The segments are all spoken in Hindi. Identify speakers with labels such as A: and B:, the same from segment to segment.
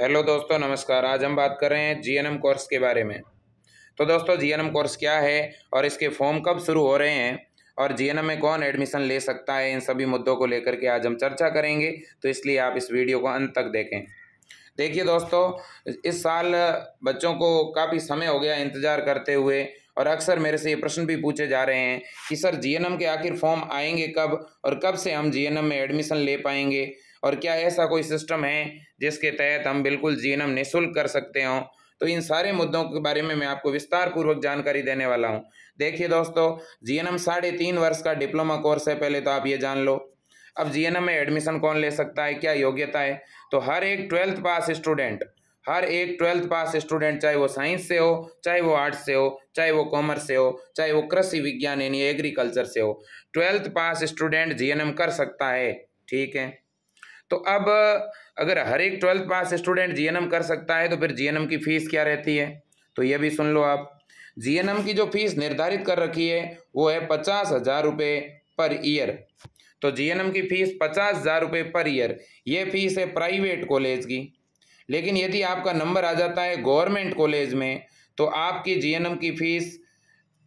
A: हेलो दोस्तों नमस्कार आज हम बात कर रहे हैं जीएनएम कोर्स के बारे में तो दोस्तों जीएनएम कोर्स क्या है और इसके फॉर्म कब शुरू हो रहे हैं और जीएनएम में कौन एडमिशन ले सकता है इन सभी मुद्दों को लेकर के आज हम चर्चा करेंगे तो इसलिए आप इस वीडियो को अंत तक देखें देखिए दोस्तों इस साल बच्चों को काफ़ी समय हो गया इंतज़ार करते हुए और अक्सर मेरे से ये प्रश्न भी पूछे जा रहे हैं कि सर जीएनएम के आखिर फॉर्म आएंगे कब और कब से हम जीएनएम में एडमिशन ले पाएंगे और क्या ऐसा कोई सिस्टम है जिसके तहत हम बिल्कुल जीनम निःशुल्क कर सकते हों तो इन सारे मुद्दों के बारे में मैं आपको विस्तार पूर्वक जानकारी देने वाला हूँ देखिए दोस्तों जी एन साढ़े तीन वर्ष का डिप्लोमा कोर्स है पहले तो आप ये जान लो अब जी एन में एडमिशन कौन ले सकता है क्या योग्यता है तो हर एक ट्वेल्थ पास स्टूडेंट हर एक ट्वेल्थ पास स्टूडेंट चाहे वो साइंस से हो चाहे वो आर्ट्स से हो चाहे वो कॉमर्स से हो चाहे वो कृषि विज्ञान यानी एग्रीकल्चर से हो ट्वेल्थ पास स्टूडेंट जीएनएम कर सकता है ठीक है तो अब अगर हर एक ट्वेल्थ पास स्टूडेंट जीएनएम कर सकता है तो फिर जीएनएम की फ़ीस क्या रहती है तो ये भी सुन लो आप जीएनएम की जो फीस निर्धारित कर रखी है वो है पचास हज़ार रुपये पर ईयर तो जीएनएम की फ़ीस पचास हज़ार रुपये पर ईयर ये फ़ीस है प्राइवेट कॉलेज की लेकिन यदि आपका नंबर आ जाता है गवर्नमेंट कॉलेज में तो आपकी जीएनएम की फ़ीस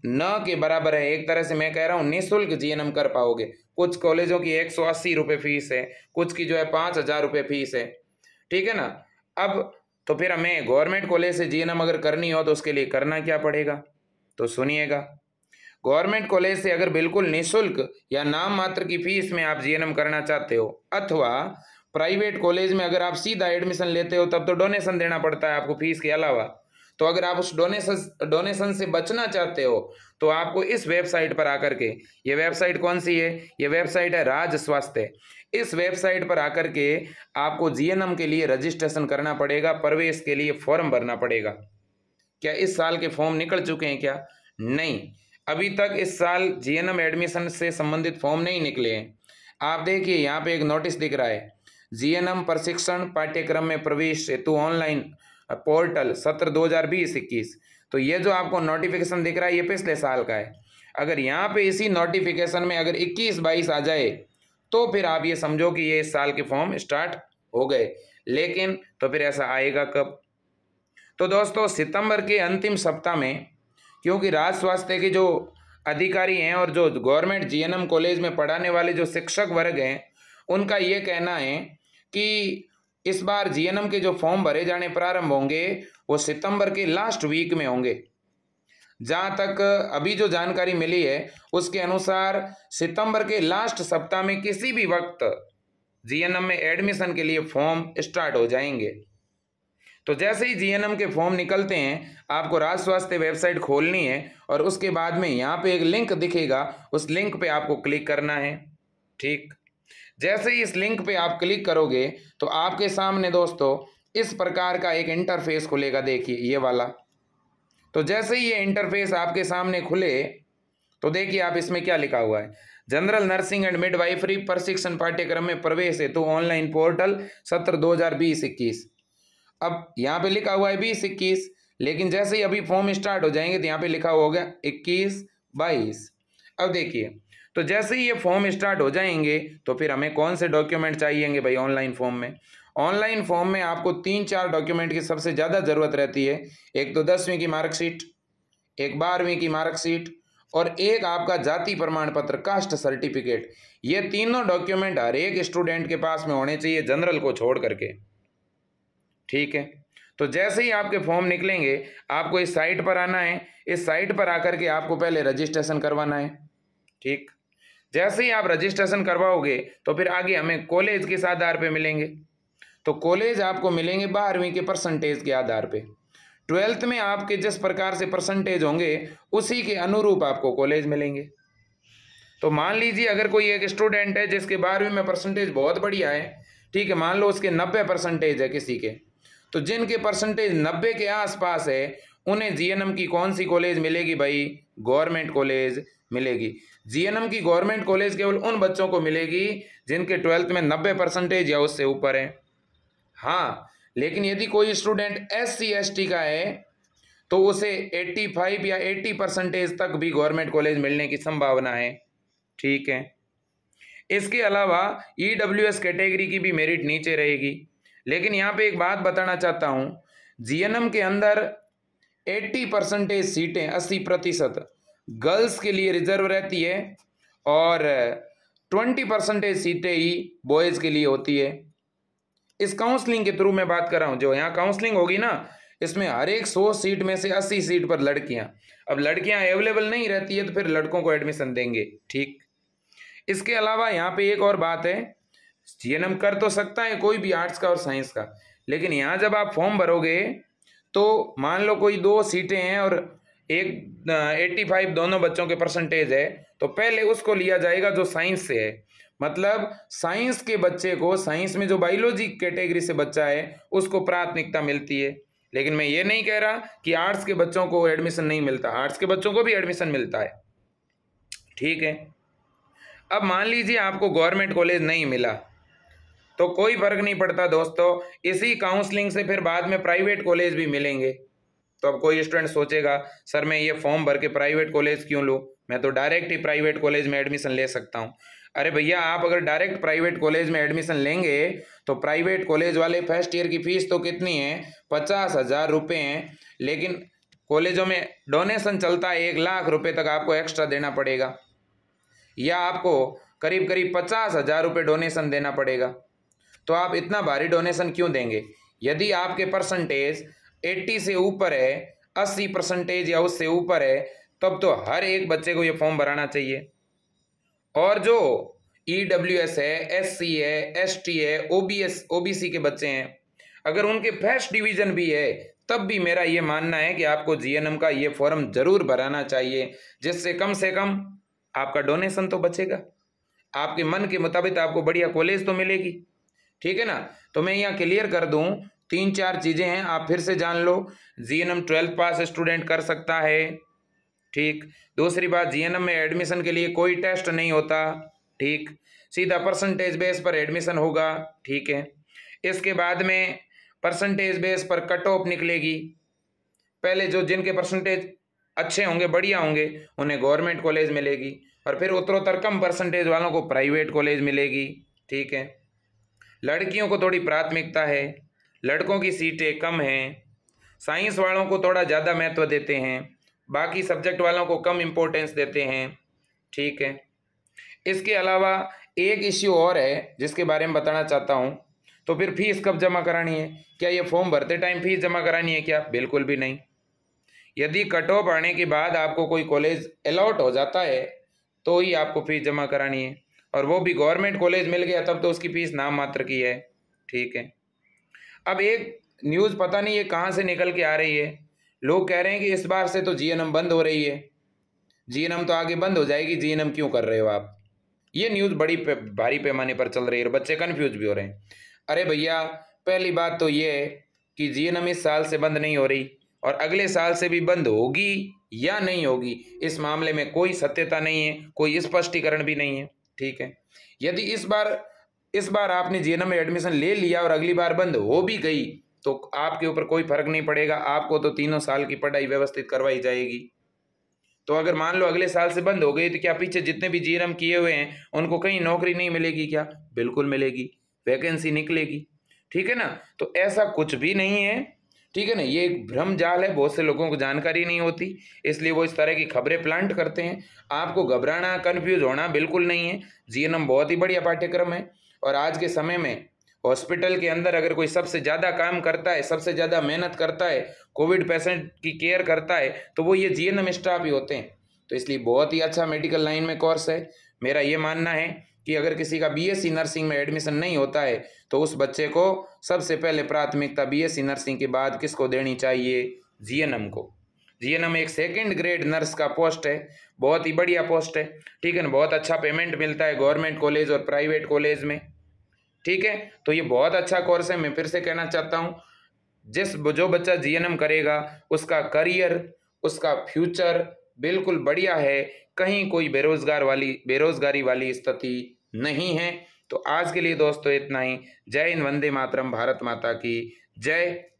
A: न के बराबर है एक तरह से मैं कह रहा हूँ निःशुल्क जीएनएम कर पाओगे कुछ कॉलेजों की एक सौ अस्सी फीस है कुछ की जो है पाँच हज़ार रुपये फीस है ठीक है ना अब तो फिर हमें गवर्नमेंट कॉलेज से जी अगर करनी हो तो उसके लिए करना क्या पड़ेगा तो सुनिएगा गवर्नमेंट कॉलेज से अगर बिल्कुल निःशुल्क या नाम मात्र की फीस में आप जीएनएम करना चाहते हो अथवा प्राइवेट कॉलेज में अगर आप सीधा एडमिशन लेते हो तब तो डोनेशन देना पड़ता है आपको फीस के अलावा तो अगर आप उस डोनेशन डोनेशन से बचना चाहते हो तो आपको इस वेबसाइट पर आकर के ये वेबसाइट कौन सी है ये वेबसाइट है राज स्वास्थ्य इस वेबसाइट पर आकर के आपको जीएनएम के लिए रजिस्ट्रेशन करना पड़ेगा प्रवेश के लिए फॉर्म भरना पड़ेगा क्या इस साल के फॉर्म निकल चुके हैं क्या नहीं अभी तक इस साल जीएनएम एडमिशन से संबंधित फॉर्म नहीं निकले हैं आप देखिए यहाँ पे एक नोटिस दिख रहा है जीएनएम प्रशिक्षण पाठ्यक्रम में प्रवेश हेतु ऑनलाइन पोर्टल सत्र दो हजार बीस इक्कीस तो ये जो आपको नोटिफिकेशन दिख रहा है ये पिछले साल का है अगर यहाँ पे इसी नोटिफिकेशन में अगर इक्कीस बाईस आ जाए तो फिर आप ये समझो कि ये इस साल के फॉर्म स्टार्ट हो गए लेकिन तो फिर ऐसा आएगा कब तो दोस्तों सितंबर के अंतिम सप्ताह में क्योंकि राज स्वास्थ्य के जो अधिकारी हैं और जो गवर्नमेंट जीएनएम कॉलेज में पढ़ाने वाले जो शिक्षक वर्ग हैं उनका ये कहना है कि इस बार जीएनएम के जो फॉर्म भरे जाने प्रारंभ होंगे वो सितंबर के लास्ट वीक में होंगे जहाँ तक अभी जो जानकारी मिली है उसके अनुसार सितंबर के लास्ट सप्ताह में किसी भी वक्त जीएनएम में एडमिशन के लिए फॉर्म स्टार्ट हो जाएंगे तो जैसे ही जीएनएम के फॉर्म निकलते हैं आपको राज स्वास्थ्य वेबसाइट खोलनी है और उसके बाद में यहाँ पे एक लिंक दिखेगा उस लिंक पे आपको क्लिक करना है ठीक जैसे ही इस लिंक पे आप क्लिक करोगे तो आपके सामने दोस्तों इस प्रकार का एक इंटरफेस खुलेगा देखिए ये वाला तो जैसे ही ये इंटरफेस आपके सामने खुले तो देखिए आप इसमें क्या लिखा हुआ है जनरल नर्सिंग एंड मिडवाइफरी प्रशिक्षण पाठ्यक्रम में प्रवेश हेतु ऑनलाइन पोर्टल सत्र दो हजार बीस इक्कीस अब यहाँ पे लिखा हुआ है बीस इक्कीस लेकिन जैसे ही अभी फॉर्म स्टार्ट हो जाएंगे तो यहाँ पे लिखा होगा इक्कीस बाईस अब देखिए तो जैसे ही ये फॉर्म स्टार्ट हो जाएंगे तो फिर हमें कौन से डॉक्यूमेंट चाहिएंगे भाई ऑनलाइन फॉर्म में ऑनलाइन फॉर्म में आपको तीन चार डॉक्यूमेंट की सबसे ज़्यादा ज़रूरत रहती है एक तो दसवीं की मार्कशीट एक बारहवीं की मार्कशीट और एक आपका जाति प्रमाण पत्र कास्ट सर्टिफिकेट ये तीनों डॉक्यूमेंट हर एक स्टूडेंट के पास में होने चाहिए जनरल को छोड़ करके ठीक है तो जैसे ही आपके फॉर्म निकलेंगे आपको इस साइट पर आना है इस साइट पर आकर के आपको पहले रजिस्ट्रेशन करवाना है ठीक जैसे ही आप रजिस्ट्रेशन करवाओगे तो फिर आगे हमें कॉलेज किस आधार पे मिलेंगे तो कॉलेज आपको मिलेंगे बारहवीं के परसेंटेज के आधार पे ट्वेल्थ में आपके जिस प्रकार से परसेंटेज होंगे उसी के अनुरूप आपको कॉलेज मिलेंगे तो मान लीजिए अगर कोई एक स्टूडेंट है जिसके बारहवीं में परसेंटेज बहुत बढ़िया है ठीक है मान लो उसके नब्बे परसेंटेज है किसी के तो जिनके परसेंटेज नब्बे के आसपास है उन्हें जीएनएम की कौन सी कॉलेज मिलेगी भाई गवर्नमेंट कॉलेज मिलेगी जीएनएम की गवर्नमेंट कॉलेज केवल उन बच्चों को मिलेगी जिनके ट्वेल्थ में नब्बे परसेंटेज या उससे ऊपर है हाँ लेकिन यदि कोई स्टूडेंट एस सी का है तो उसे 85 या 80 परसेंटेज तक भी गवर्नमेंट कॉलेज मिलने की संभावना है ठीक है इसके अलावा ई डब्ल्यू एस कैटेगरी की भी मेरिट नीचे रहेगी लेकिन यहाँ पे एक बात बताना चाहता हूँ जीएनएम के अंदर 80 परसेंटेज सीटें 80 प्रतिशत गर्ल्स के लिए रिजर्व रहती है और ट्वेंटी परसेंटेज सीटें ही बॉयज़ के लिए होती है इस काउंसलिंग के थ्रू मैं बात कर रहा हूँ जो यहाँ काउंसलिंग होगी ना इसमें हर एक सौ सीट में से अस्सी सीट पर लड़कियाँ अब लड़कियाँ अवेलेबल नहीं रहती है तो फिर लड़कों को एडमिशन देंगे ठीक इसके अलावा यहाँ पे एक और बात है एम कर तो सकता है कोई भी आर्ट्स का और साइंस का लेकिन यहाँ जब आप फॉर्म भरोगे तो मान लो कोई दो सीटें हैं और एक एट्टी फाइव दोनों बच्चों के परसेंटेज है तो पहले उसको लिया जाएगा जो साइंस से है मतलब साइंस के बच्चे को साइंस में जो बायोलॉजी कैटेगरी से बच्चा है उसको प्राथमिकता मिलती है लेकिन मैं ये नहीं कह रहा कि आर्ट्स के बच्चों को एडमिशन नहीं मिलता आर्ट्स के बच्चों को भी एडमिशन मिलता है ठीक है अब मान लीजिए आपको गवर्नमेंट कॉलेज नहीं मिला तो कोई फर्क नहीं पड़ता दोस्तों इसी काउंसलिंग से फिर बाद में प्राइवेट कॉलेज भी मिलेंगे तो अब कोई स्टूडेंट सोचेगा सर मैं ये फॉर्म भर के प्राइवेट कॉलेज क्यों लूँ मैं तो डायरेक्ट ही प्राइवेट कॉलेज में एडमिशन ले सकता हूँ अरे भैया आप अगर डायरेक्ट प्राइवेट कॉलेज में एडमिशन लेंगे तो प्राइवेट कॉलेज वाले फर्स्ट ईयर की फीस तो कितनी है पचास हज़ार रुपये हैं लेकिन कॉलेजों में डोनेशन चलता है एक लाख रुपये तक आपको एक्स्ट्रा देना पड़ेगा या आपको करीब करीब पचास हज़ार रुपये डोनेशन देना पड़ेगा तो आप इतना भारी डोनेसन क्यों देंगे यदि आपके परसेंटेज एट्टी से ऊपर है अस्सी परसेंटेज या उससे ऊपर है तब तो हर एक बच्चे को ये फॉर्म भराना चाहिए और जो ई डब्ल्यू एस है एस सी है एस टी है O B S O B C के बच्चे हैं अगर उनके फर्स्ट डिवीजन भी है तब भी मेरा ये मानना है कि आपको जीएनएम का ये फॉर्म जरूर भराना चाहिए जिससे कम से कम आपका डोनेशन तो बचेगा आपके मन के मुताबिक आपको बढ़िया कॉलेज तो मिलेगी ठीक है ना तो मैं यहाँ क्लियर कर दूँ तीन चार चीज़ें हैं आप फिर से जान लो G N M twelfth pass student कर सकता है ठीक दूसरी बात जी एन एम में एडमिशन के लिए कोई टेस्ट नहीं होता ठीक सीधा परसेंटेज बेस पर एडमिशन होगा ठीक है इसके बाद में परसेंटेज बेस पर कट ऑफ निकलेगी पहले जो जिनके परसेंटेज अच्छे होंगे बढ़िया होंगे उन्हें गवर्नमेंट कॉलेज मिलेगी और फिर उत्तरोत्तर कम परसेंटेज वालों को प्राइवेट कॉलेज मिलेगी ठीक है लड़कियों को थोड़ी प्राथमिकता है लड़कों की सीटें कम हैं साइंस वालों को थोड़ा ज़्यादा महत्व देते हैं बाकी सब्जेक्ट वालों को कम इम्पोर्टेंस देते हैं ठीक है इसके अलावा एक इश्यू और है जिसके बारे में बताना चाहता हूँ तो फिर फीस कब जमा करानी है क्या ये फॉर्म भरते टाइम फीस जमा करानी है क्या बिल्कुल भी नहीं यदि कट ऑफ आने के बाद आपको कोई कॉलेज अलॉट हो जाता है तो ही आपको फीस जमा करानी है और वो भी गवर्नमेंट कॉलेज मिल गया तब तो उसकी फीस नाम मात्र की है ठीक है अब एक न्यूज़ पता नहीं ये कहाँ से निकल के आ रही है लोग कह रहे हैं कि इस बार से तो जी बंद हो रही है जी तो आगे बंद हो जाएगी जी क्यों कर रहे हो आप ये न्यूज़ बड़ी पे, भारी पैमाने पर चल रही है और बच्चे कन्फ्यूज भी हो रहे हैं अरे भैया पहली बात तो ये कि जी इस साल से बंद नहीं हो रही और अगले साल से भी बंद होगी या नहीं होगी इस मामले में कोई सत्यता नहीं है कोई स्पष्टीकरण भी नहीं है ठीक है यदि इस बार इस बार आपने जे में एडमिशन ले लिया और अगली बार बंद हो भी गई तो आपके ऊपर कोई फर्क नहीं पड़ेगा आपको तो तीनों साल की पढ़ाई व्यवस्थित करवाई जाएगी तो अगर मान लो अगले साल से बंद हो गई तो क्या पीछे जितने भी जीएनएम किए हुए हैं उनको कहीं नौकरी नहीं मिलेगी क्या बिल्कुल मिलेगी वैकेंसी निकलेगी ठीक है ना तो ऐसा कुछ भी नहीं है ठीक है ना ये एक भ्रम जाल है बहुत से लोगों को जानकारी नहीं होती इसलिए वो इस तरह की खबरें प्लांट करते हैं आपको घबराना कन्फ्यूज होना बिल्कुल नहीं है जीएनएम बहुत ही बढ़िया पाठ्यक्रम है और आज के समय में हॉस्पिटल के अंदर अगर कोई सबसे ज़्यादा काम करता है सबसे ज़्यादा मेहनत करता है कोविड पेशेंट की केयर करता है तो वो ये जी एन स्टाफ ही होते हैं तो इसलिए बहुत ही अच्छा मेडिकल लाइन में कोर्स है मेरा ये मानना है कि अगर किसी का बीएससी नर्सिंग में एडमिशन नहीं होता है तो उस बच्चे को सबसे पहले प्राथमिकता बीएससी नर्सिंग के बाद किसको देनी चाहिए जीएनएम को जीएनएम एक सेकंड ग्रेड नर्स का पोस्ट है बहुत ही बढ़िया पोस्ट है ठीक है ना बहुत अच्छा पेमेंट मिलता है गवर्नमेंट कॉलेज और प्राइवेट कॉलेज में ठीक है तो ये बहुत अच्छा कोर्स है मैं फिर से कहना चाहता हूँ जिस जो बच्चा जी करेगा उसका करियर उसका फ्यूचर बिल्कुल बढ़िया है कहीं कोई बेरोजगार वाली बेरोजगारी वाली स्थिति नहीं है तो आज के लिए दोस्तों इतना ही जय हिंद वंदे मातरम भारत माता की जय